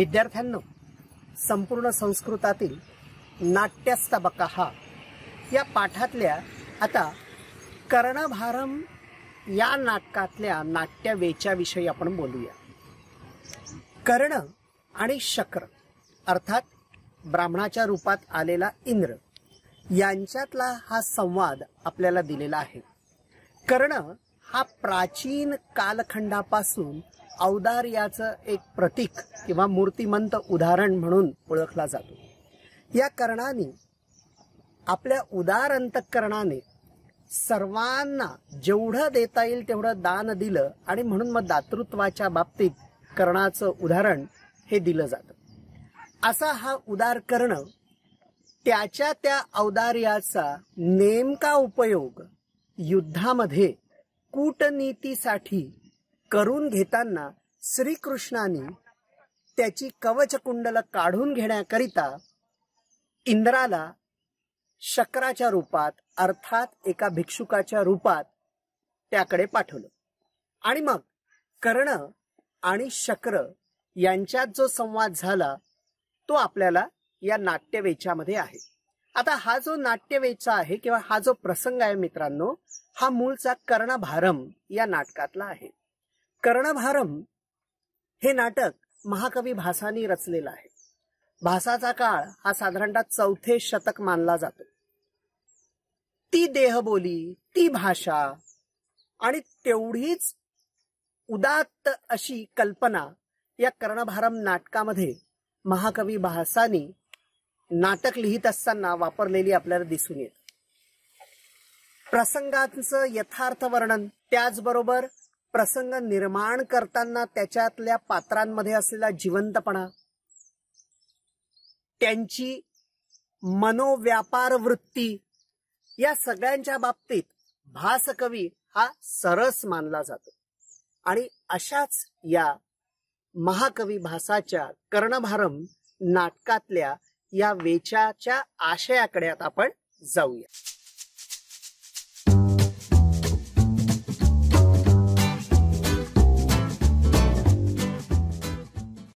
विद्यार्थ्यांना संपूर्ण संस्कृतातील नाट्यस्तबका हा या पाठातल्या आता कर्णभारम या नाटकातल्या नाट्यवेच्याविषयी आपण बोलूया कर्ण आणि शक्र अर्थात ब्राह्मणाच्या रूपात आलेला इंद्र यांच्यातला हा संवाद आपल्याला दिलेला आहे कर्ण हा प्राचीन कालखंडापासून अवदार एक प्रतीक किंवा मूर्तिमंत उदाहरण म्हणून ओळखला जातो या कर्णाने आपल्या उदार अंतकरणाने सर्वांना जेवढं देता येईल तेवढं दान दिलं आणि म्हणून मग दातृत्वाच्या बाबतीत कर्णाचं उदाहरण हे दिलं जातं असा हा उदार कर्ण त्याच्या त्या औदार्याचा नेमका उपयोग युद्धामध्ये कूटनीतीसाठी करून घेताना श्रीकृष्णाने त्याची कवचकुंडल काढून घेण्याकरिता इंद्राला शक्राच्या रूपात अर्थात एका भिक्षुकाच्या रूपात त्याकडे पाठवलं आणि मग कर्ण आणि शक्र यांच्यात जो संवाद झाला तो आपल्याला या नाट्यवेचामध्ये आहे आता हा जो नाट्यवेचा आहे किंवा हा जो प्रसंग आहे मित्रांनो हा मूळचा कर्णभारम या नाटकातला आहे कर्णभारम हे नाटक महाकवी भासानी रचलेलं आहे भासाचा काळ हा साधारणतः चौथे शतक मानला जातो ती देहबोली ती भाषा आणि तेवढीच उदात्त अशी कल्पना या कर्णभारम नाटकामध्ये महाकवी भासानी नाटक लिहित असताना वापरलेली आपल्याला दिसून येत प्रसंगांचं यथार्थ वर्णन त्याचबरोबर प्रसंग निर्माण करताना त्याच्यातल्या पात्रांमध्ये असलेला जिवंतपणा त्यांची मनोव्यापार वृत्ती या सगळ्यांच्या बाबतीत कवी, हा सरस मानला जातो आणि अशाच या महाकवी भासाच्या कर्णभारम नाटकातल्या या वेचाच्या आशयाकडे आता आपण जाऊया